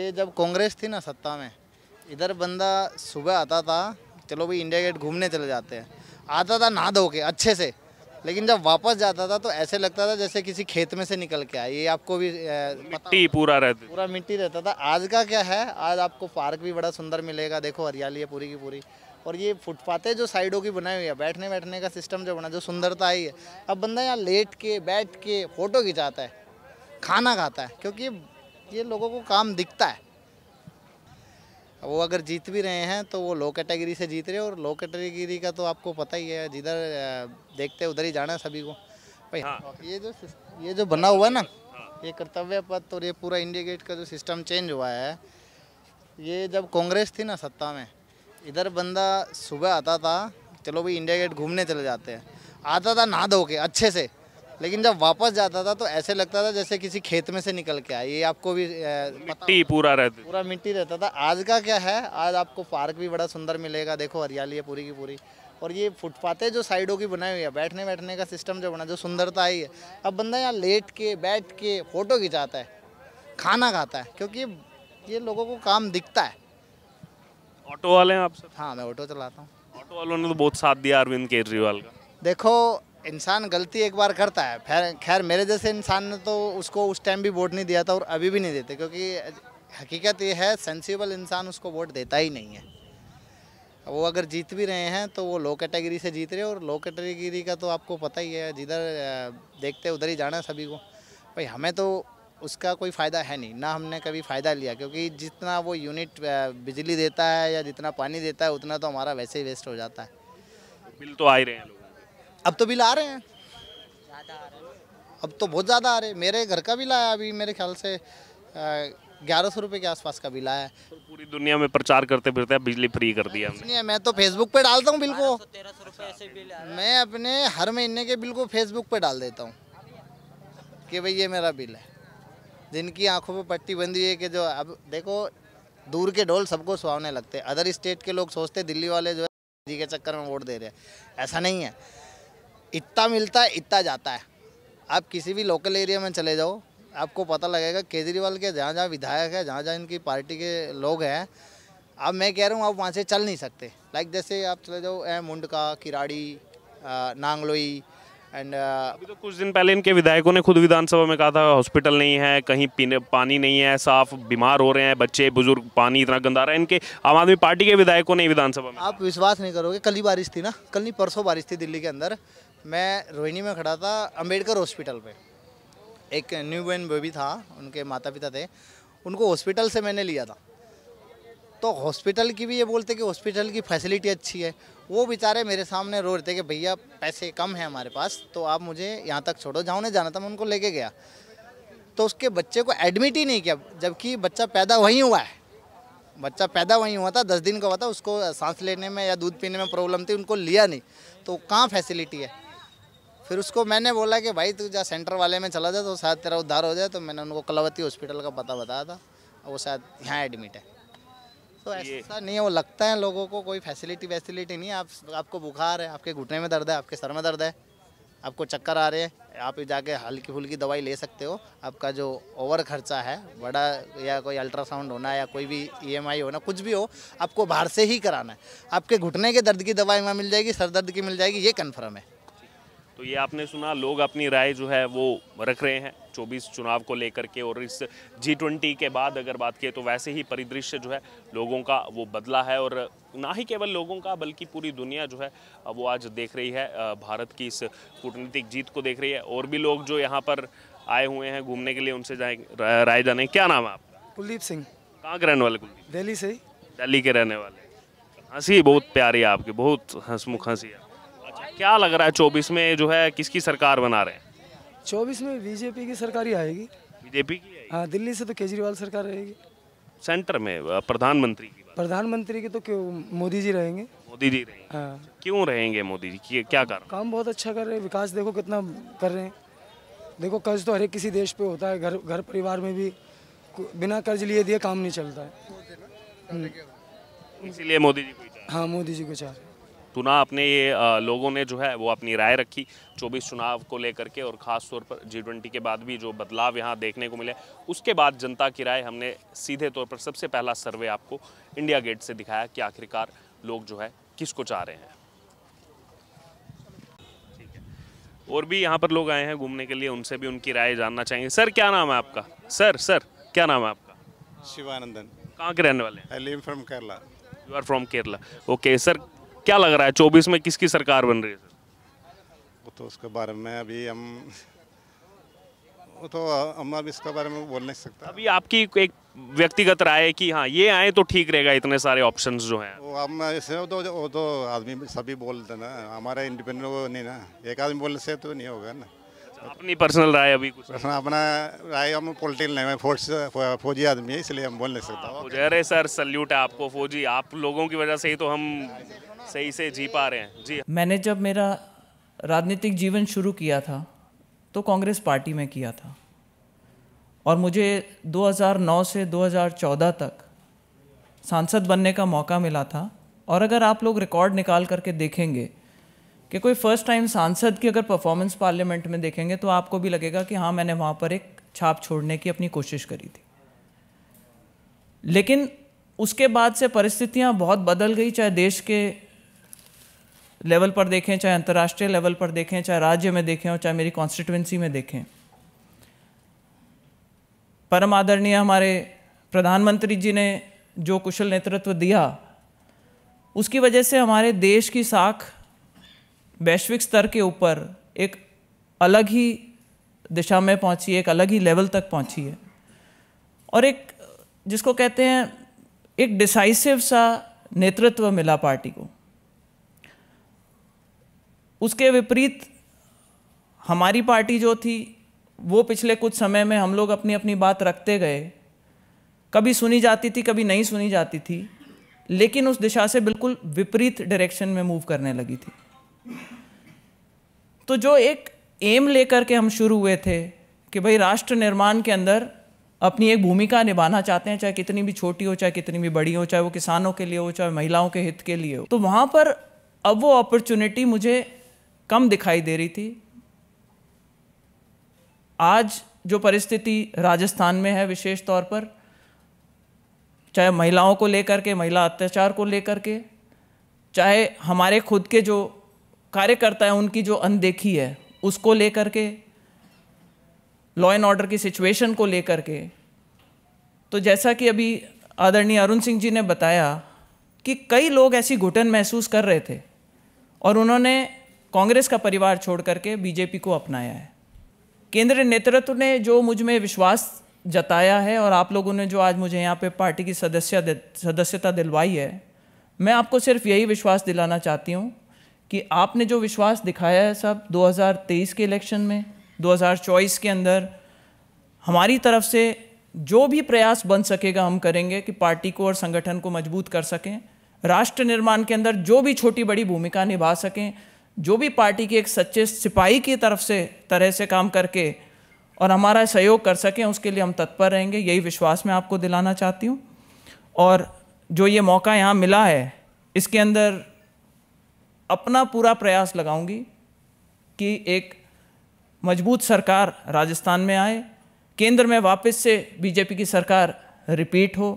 ये जब कांग्रेस थी ना सत्ता में इधर बंदा सुबह आता था चलो भाई इंडिया गेट घूमने चले जाते हैं आता था नहा धो के अच्छे से लेकिन जब वापस जाता था तो ऐसे लगता था जैसे किसी खेत में से निकल के आए ये आपको भी मिट्टी पूरा रहता पूरा मिट्टी रहता था आज का क्या है आज आपको पार्क भी बड़ा सुंदर मिलेगा देखो हरियाली है पूरी की पूरी और ये फुटपाथें जो साइडों की बनाई हुई है बैठने बैठने का सिस्टम जो बना जो सुंदरता आई है अब बंदा यहाँ लेट के बैठ के फ़ोटो खिंचाता है खाना खाता है क्योंकि ये लोगों को काम दिखता है वो अगर जीत भी रहे हैं तो वो लो कैटेगरी से जीत रहे हैं और लो कैटेगरी का तो आपको पता ही है जिधर देखते उधर ही जाना है सभी को भाई हाँ। ये जो ये जो बना हुआ है ना हाँ। ये कर्तव्य पथ और ये पूरा इंडिया गेट का जो सिस्टम चेंज हुआ है ये जब कांग्रेस थी ना सत्ता में इधर बंदा सुबह आता था चलो भाई इंडिया गेट घूमने चले जाते हैं आता था नहा धो के अच्छे से लेकिन जब वापस जाता था तो ऐसे लगता था जैसे किसी खेत में से निकल के आए ये आपको भी मिट्टी पूरा रहता पूरा मिट्टी रहता था आज का क्या है आज आपको पार्क भी बड़ा सुंदर मिलेगा देखो हरियाली है पूरी की पूरी और ये फुटपाथें जो साइडों की बनाई हुई है बैठने बैठने का सिस्टम जो बना जो सुंदरता आई है अब बंदा यहाँ लेट के बैठ के फ़ोटो खिंचाता है खाना खाता है क्योंकि ये लोगों को काम दिखता है ऑटो वाले हैं आप सब हाँ मैं ऑटो चलाता हूँ ऑटो वालों ने तो बहुत साथ दिया अरविंद केजरीवाल का देखो इंसान गलती एक बार करता है खैर मेरे जैसे इंसान ने तो उसको उस टाइम भी वोट नहीं दिया था और अभी भी नहीं देते क्योंकि हकीकत ये है सेंसिबल इंसान उसको वोट देता ही नहीं है वो अगर जीत भी रहे हैं तो वो लो कैटेगरी से जीत रहे हैं और लो कैटेगरी का तो आपको पता ही है जिधर देखते उधर ही जाना सभी को भाई हमें तो उसका कोई फ़ायदा है नहीं ना हमने कभी फ़ायदा लिया क्योंकि जितना वो यूनिट बिजली देता है या जितना पानी देता है उतना तो हमारा वैसे ही वेस्ट हो जाता है बिल तो आ ही रहे हैं अब तो बिल तो आ रहे हैं अब तो बहुत ज़्यादा आ रहे मेरे घर का बिल आया अभी मेरे ख्याल से ग्यारह सौ रुपये के आसपास का बिल आया तो पूरी दुनिया में प्रचार करते फिरते बिजली फ्री कर दिया हमने मैं तो फेसबुक पे डालता हूँ बिल को मैं अपने हर महीने के बिल को फेसबुक पे डाल देता हूँ कि भाई ये मेरा बिल है जिनकी आंखों पे पट्टी बंधी हुई है कि जो अब देखो दूर के ढोल सबको सुहावने लगते अदर स्टेट के लोग सोचते दिल्ली वाले जो है जी के चक्कर में वोट दे रहे हैं ऐसा नहीं है इतना मिलता है इतना जाता है आप किसी भी लोकल एरिया में चले जाओ आपको पता लगेगा केजरीवाल के जहाँ जहाँ विधायक है जहाँ जहाँ इनकी पार्टी के लोग हैं अब मैं कह रहा हूँ आप वहाँ से चल नहीं सकते लाइक जैसे आप चले जाओ एम मुंडका किराड़ी नांगलोई एंड uh, तो कुछ दिन पहले इनके विधायकों ने खुद विधानसभा में कहा था हॉस्पिटल नहीं है कहीं पीने पानी नहीं है साफ बीमार हो रहे हैं बच्चे बुजुर्ग पानी इतना गंदा रहा है इनके आम आदमी पार्टी के विधायकों ने विधानसभा में आप विश्वास नहीं करोगे कल ही बारिश थी ना कल नहीं परसों बारिश थी दिल्ली के अंदर मैं रोहिणी में खड़ा था अंबेडकर हॉस्पिटल पे एक न्यू बॉर्न बेबी था उनके माता पिता थे उनको हॉस्पिटल से मैंने लिया था तो हॉस्पिटल की भी ये बोलते कि हॉस्पिटल की फैसिलिटी अच्छी है वो बेचारे मेरे सामने रो रहे थे कि भैया पैसे कम हैं हमारे पास तो आप मुझे यहाँ तक छोड़ो जहाँ उन्हें जाना था मैं उनको लेके गया तो उसके बच्चे को एडमिट ही नहीं किया जबकि बच्चा पैदा वहीं हुआ है बच्चा पैदा वहीं हुआ था दस दिन का हुआ था उसको सांस लेने में या दूध पीने में प्रॉब्लम थी उनको लिया नहीं तो कहाँ फैसिलिटी है फिर उसको मैंने बोला कि भाई तू जा सेंटर वाले में चला जा तो शायद तेरा उद्धार हो जाए तो मैंने उनको कलावती हॉस्पिटल का पता बताया था वो शायद यहाँ एडमिट है तो ऐसा नहीं है वो लगता है लोगों को कोई फैसिलिटी वैसिलिटी नहीं है आप आपको बुखार है आपके घुटने में दर्द है आपके सर में दर्द है आपको चक्कर आ रहे हैं आप जाके हल्की फुल्की दवाई ले सकते हो आपका जो ओवर खर्चा है बड़ा या कोई अल्ट्रासाउंड होना या कोई भी ईएमआई होना कुछ भी हो आपको बाहर से ही कराना है आपके घुटने के दर्द की दवाई वहाँ मिल जाएगी सर दर्द की मिल जाएगी ये कन्फर्म है तो ये आपने सुना लोग अपनी राय जो है वो रख रहे हैं 24 चुनाव को लेकर के और इस जी ट्वेंटी के बाद अगर बात की तो वैसे ही परिदृश्य जो है लोगों का वो बदला है और ना ही केवल लोगों का बल्कि पूरी दुनिया जो है वो आज देख रही है भारत की इस कूटनीतिक जीत को देख रही है और भी लोग जो यहाँ पर आए हुए हैं घूमने के लिए उनसे जाए राय जाने क्या नाम है आपका कुलदीप सिंह कहाँ के रहने वाले कुलदीप दिल्ली से दिल्ली के रहने वाले हंसी बहुत प्यारी है आपकी बहुत हंसमुख हंसी है क्या लग रहा है चौबीस में जो है किसकी सरकार बना रहे हैं चौबीस में बीजेपी की सरकार ही आएगी बीजेपी की हाँ दिल्ली से तो केजरीवाल सरकार रहेगी सेंटर में प्रधानमंत्री की प्रधानमंत्री के तो क्यों मोदी जी रहेंगे मोदी जी रहेंगे हाँ क्यों रहेंगे मोदी जी क्या कर काम बहुत अच्छा कर रहे हैं विकास देखो कितना कर रहे हैं देखो कर्ज तो हर एक किसी देश पे होता है घर घर परिवार में भी बिना कर्ज लिए दिए काम नहीं चलता है इसीलिए मोदी जी को हाँ मोदी जी को चाह पुनः अपने ये लोगों ने जो है वो अपनी राय रखी चौबीस चुनाव को लेकर के और ख़ास तौर पर जी ट्वेंटी के बाद भी जो बदलाव यहाँ देखने को मिले उसके बाद जनता की राय हमने सीधे तौर पर सबसे पहला सर्वे आपको इंडिया गेट से दिखाया कि आखिरकार लोग जो है किसको चाह रहे हैं और भी यहाँ पर लोग आए हैं घूमने के लिए उनसे भी उनकी राय जानना चाहेंगे सर क्या नाम है आपका सर सर क्या नाम है आपका शिवानंदन कहाँ के रहने वाले हैं from Kerala you are from Kerala okay sir क्या लग रहा है चौबीस में किसकी सरकार बन रही है वो तो उसके बारे में अभी हम वो तो हम अभी इसके बारे में बोल नहीं सकता अभी आपकी एक व्यक्तिगत राय है कि हाँ ये आए तो ठीक रहेगा इतने सारे ऑप्शंस जो हैं वो हम ऐसे तो वो तो आदमी सभी बोलते ना हमारा इंडिपेंडेंट वो नहीं ना एक आदमी बोलने से तो नहीं होगा ना अपनी पर्सनल राय अभी कुछ अपना राय हम पोलिटिकल नहीं है फोर्स फौजी आदमी है इसलिए हम बोल नहीं सकता हाँ, अरे सर सल्यूट है आपको फौजी आप लोगों की वजह से ही तो हम सही से जी पा रहे हैं जी मैंने जब मेरा राजनीतिक जीवन शुरू किया था तो कांग्रेस पार्टी में किया था और मुझे 2009 से 2014 तक सांसद बनने का मौका मिला था और अगर आप लोग रिकॉर्ड निकाल करके देखेंगे कि कोई फर्स्ट टाइम सांसद की अगर परफॉर्मेंस पार्लियामेंट में देखेंगे तो आपको भी लगेगा कि हाँ मैंने वहाँ पर एक छाप छोड़ने की अपनी कोशिश करी थी लेकिन उसके बाद से परिस्थितियाँ बहुत बदल गई चाहे देश के लेवल पर देखें चाहे अंतर्राष्ट्रीय लेवल पर देखें चाहे राज्य में देखें और चाहे मेरी कॉन्स्टिट्युएंसी में देखें परम आदरणीय हमारे प्रधानमंत्री जी ने जो कुशल नेतृत्व दिया उसकी वजह से हमारे देश की साख वैश्विक स्तर के ऊपर एक अलग ही दिशा में पहुंची है एक अलग ही लेवल तक पहुंची है और एक जिसको कहते हैं एक डिसाइसिव सा नेतृत्व मिला पार्टी को उसके विपरीत हमारी पार्टी जो थी वो पिछले कुछ समय में हम लोग अपनी अपनी बात रखते गए कभी सुनी जाती थी कभी नहीं सुनी जाती थी लेकिन उस दिशा से बिल्कुल विपरीत डायरेक्शन में मूव करने लगी थी तो जो एक एम लेकर के हम शुरू हुए थे कि भाई राष्ट्र निर्माण के अंदर अपनी एक भूमिका निभाना चाहते हैं चाहे कितनी भी छोटी हो चाहे कितनी भी बड़ी हो चाहे वो किसानों के लिए हो चाहे महिलाओं के हित के लिए हो तो वहाँ पर अब वो अपॉर्चुनिटी मुझे कम दिखाई दे रही थी आज जो परिस्थिति राजस्थान में है विशेष तौर पर चाहे महिलाओं को लेकर के महिला अत्याचार को लेकर के चाहे हमारे खुद के जो कार्यकर्ता हैं उनकी जो अनदेखी है उसको लेकर के लॉ एंड ऑर्डर की सिचुएशन को लेकर के तो जैसा कि अभी आदरणीय अरुण सिंह जी ने बताया कि कई लोग ऐसी घुटन महसूस कर रहे थे और उन्होंने कांग्रेस का परिवार छोड़ करके बीजेपी को अपनाया है केंद्र नेतृत्व ने जो मुझ में विश्वास जताया है और आप लोगों ने जो आज मुझे यहाँ पे पार्टी की सदस्य सदस्यता दिलवाई है मैं आपको सिर्फ यही विश्वास दिलाना चाहती हूँ कि आपने जो विश्वास दिखाया है सब 2023 के इलेक्शन में 2024 के अंदर हमारी तरफ से जो भी प्रयास बन सकेगा हम करेंगे कि पार्टी को और संगठन को मजबूत कर सकें राष्ट्र निर्माण के अंदर जो भी छोटी बड़ी भूमिका निभा सकें जो भी पार्टी के एक सच्चे सिपाही की तरफ से तरह से काम करके और हमारा सहयोग कर सकें उसके लिए हम तत्पर रहेंगे यही विश्वास मैं आपको दिलाना चाहती हूँ और जो ये मौका यहाँ मिला है इसके अंदर अपना पूरा प्रयास लगाऊंगी कि एक मजबूत सरकार राजस्थान में आए केंद्र में वापस से बीजेपी की सरकार रिपीट हो